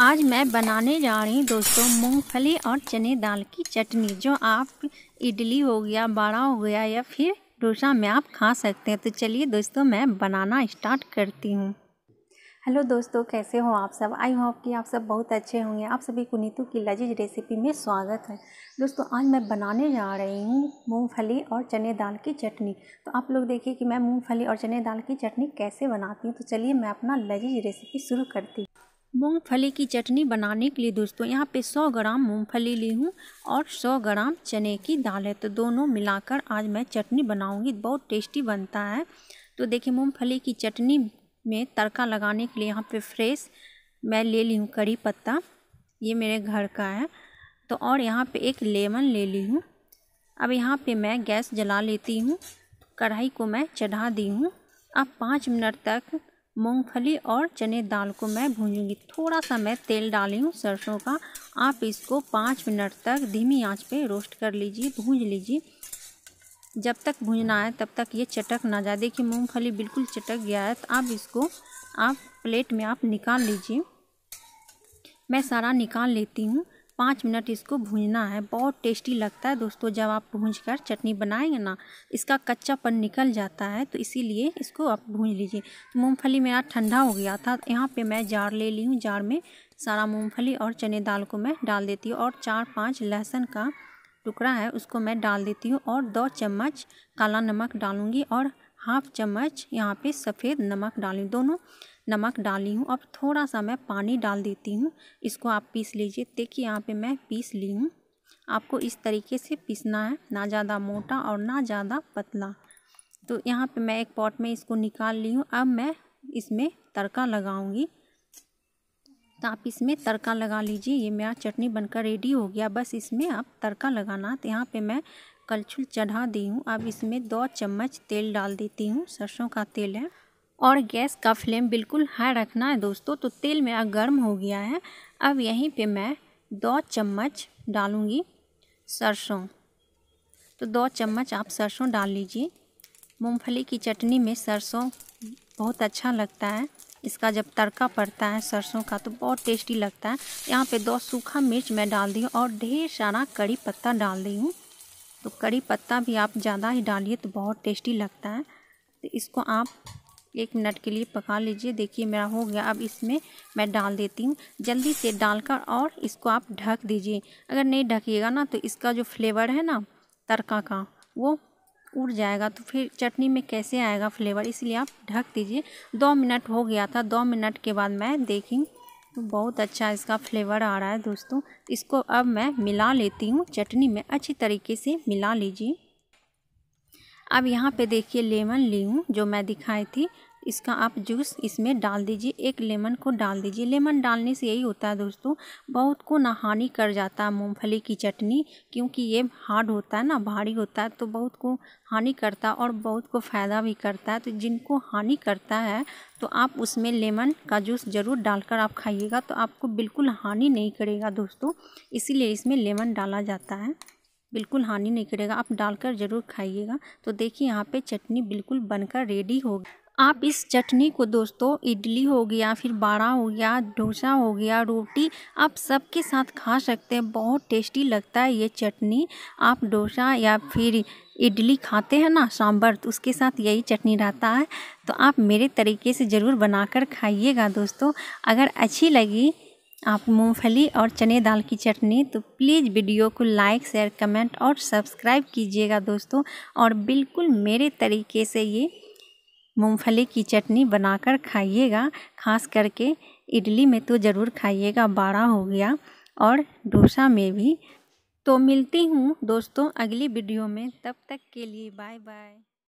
आज मैं बनाने जा रही हूँ दोस्तों मूंगफली और चने दाल की चटनी जो आप इडली हो गया बड़ा हो गया या फिर डोसा में आप खा सकते हैं तो चलिए दोस्तों मैं बनाना स्टार्ट करती हूँ हेलो दोस्तों कैसे हो आप सब आई होप कि आप सब बहुत अच्छे होंगे आप सभी को नीतू की लजीज रेसिपी में स्वागत है दोस्तों आज मैं बनाने जा रही हूँ मूंगफली और चने दाल की चटनी तो आप लोग देखिए कि मैं मूंगफली और चने दाल की चटनी कैसे बनाती हूँ तो चलिए मैं अपना लजीज रेसिपी शुरू करती हूँ मूंगफली की चटनी बनाने के लिए दोस्तों यहाँ पे 100 ग्राम मूंगफली ली हूँ और 100 ग्राम चने की दाल है तो दोनों मिलाकर आज मैं चटनी बनाऊँगी बहुत टेस्टी बनता है तो देखिए मूंगफली की चटनी में तड़का लगाने के लिए यहाँ पे फ्रेश मैं ले ली हूँ करी पत्ता ये मेरे घर का है तो और यहाँ पर एक लेमन ले ली हूँ अब यहाँ पर मैं गैस जला लेती हूँ कढ़ाई को मैं चढ़ा दी हूँ अब पाँच मिनट तक मूंगफली और चने दाल को मैं भूनूंगी थोड़ा सा मैं तेल डाली हूँ सरसों का आप इसको पाँच मिनट तक धीमी आंच पे रोस्ट कर लीजिए भूंज लीजिए जब तक भूनना है तब तक ये चटक ना जाए देखिए मूंगफली बिल्कुल चटक गया है तो आप इसको आप प्लेट में आप निकाल लीजिए मैं सारा निकाल लेती हूँ पाँच मिनट इसको भूनना है बहुत टेस्टी लगता है दोस्तों जब आप भूज कर चटनी बनाएंगे ना इसका कच्चापन निकल जाता है तो इसीलिए इसको आप भूज लीजिए तो मूँगफली मेरा ठंडा हो गया था यहाँ पे मैं जार ले ली हूँ जार में सारा मूँगफली और चने दाल को मैं डाल देती हूँ और चार पाँच लहसुन का टुकड़ा है उसको मैं डाल देती हूँ और दो चम्मच काला नमक डालूँगी और हाफ चम्मच यहाँ पे सफ़ेद नमक डाली दोनों नमक डाली हूँ अब थोड़ा सा मैं पानी डाल देती हूँ इसको आप पीस लीजिए देखिए यहाँ पे मैं पीस ली हूँ आपको इस तरीके से पीसना है ना ज़्यादा मोटा और ना ज़्यादा पतला तो यहाँ पे मैं एक पॉट में इसको निकाल ली हूँ अब मैं इसमें तड़का लगाऊंगी तो आप इसमें तड़का लगा लीजिए ये मेरा चटनी बनकर रेडी हो गया बस इसमें आप तड़का लगाना तो यहाँ पे मैं कलछुल चढ़ा दी हूँ अब इसमें दो चम्मच तेल डाल देती हूँ सरसों का तेल है और गैस का फ्लेम बिल्कुल हाई रखना है दोस्तों तो तेल मेरा गर्म हो गया है अब यहीं पे मैं दो चम्मच डालूँगी सरसों तो दो चम्मच आप सरसों डाल लीजिए मूँगफली की चटनी में सरसों बहुत अच्छा लगता है इसका जब तड़का पड़ता है सरसों का तो बहुत टेस्टी लगता है यहाँ पे दो सूखा मिर्च मैं डाल दी हूँ और ढेर सारा कड़ी पत्ता डाल दी हूँ तो कड़ी पत्ता भी आप ज़्यादा ही डालिए तो बहुत टेस्टी लगता है तो इसको आप एक मिनट के लिए पका लीजिए देखिए मेरा हो गया अब इसमें मैं डाल देती हूँ जल्दी से डालकर और इसको आप ढक दीजिए अगर नहीं ढकिएगा ना तो इसका जो फ्लेवर है ना तड़का का वो उड़ जाएगा तो फिर चटनी में कैसे आएगा फ्लेवर इसलिए आप ढक दीजिए दो मिनट हो गया था दो मिनट के बाद मैं देखी तो बहुत अच्छा इसका फ्लेवर आ रहा है दोस्तों इसको अब मैं मिला लेती हूँ चटनी में अच्छी तरीके से मिला लीजिए अब यहाँ पे देखिए लेमन ली हूँ जो मैं दिखाई थी इसका आप जूस इसमें डाल दीजिए एक लेमन को डाल दीजिए लेमन डालने से यही होता है दोस्तों बहुत को ना हानि कर जाता है मूँगफली की चटनी क्योंकि ये हार्ड होता है ना भारी होता है तो बहुत को हानि करता है और बहुत को फ़ायदा भी करता है तो जिनको हानि करता है तो आप उसमें लेमन का जूस ज़रूर डालकर आप खाइएगा तो आपको बिल्कुल हानि नहीं करेगा दोस्तों इसीलिए इसमें लेमन डाला जाता है बिल्कुल हानि नहीं करेगा आप डालकर ज़रूर खाइएगा तो देखिए यहाँ पे चटनी बिल्कुल बनकर रेडी होगी आप इस चटनी को दोस्तों इडली हो गया फिर बड़ा हो गया डोसा हो गया रोटी आप सबके साथ खा सकते हैं बहुत टेस्टी लगता है ये चटनी आप डोसा या फिर इडली खाते हैं ना सांभर तो उसके साथ यही चटनी रहता है तो आप मेरे तरीके से ज़रूर बनाकर खाइएगा दोस्तों अगर अच्छी लगी आप मूंगफली और चने दाल की चटनी तो प्लीज़ वीडियो को लाइक शेयर कमेंट और सब्सक्राइब कीजिएगा दोस्तों और बिल्कुल मेरे तरीके से ये मूंगफली की चटनी बनाकर खाइएगा खास करके इडली में तो ज़रूर खाइएगा बाड़ा हो गया और डोसा में भी तो मिलती हूँ दोस्तों अगली वीडियो में तब तक के लिए बाय बाय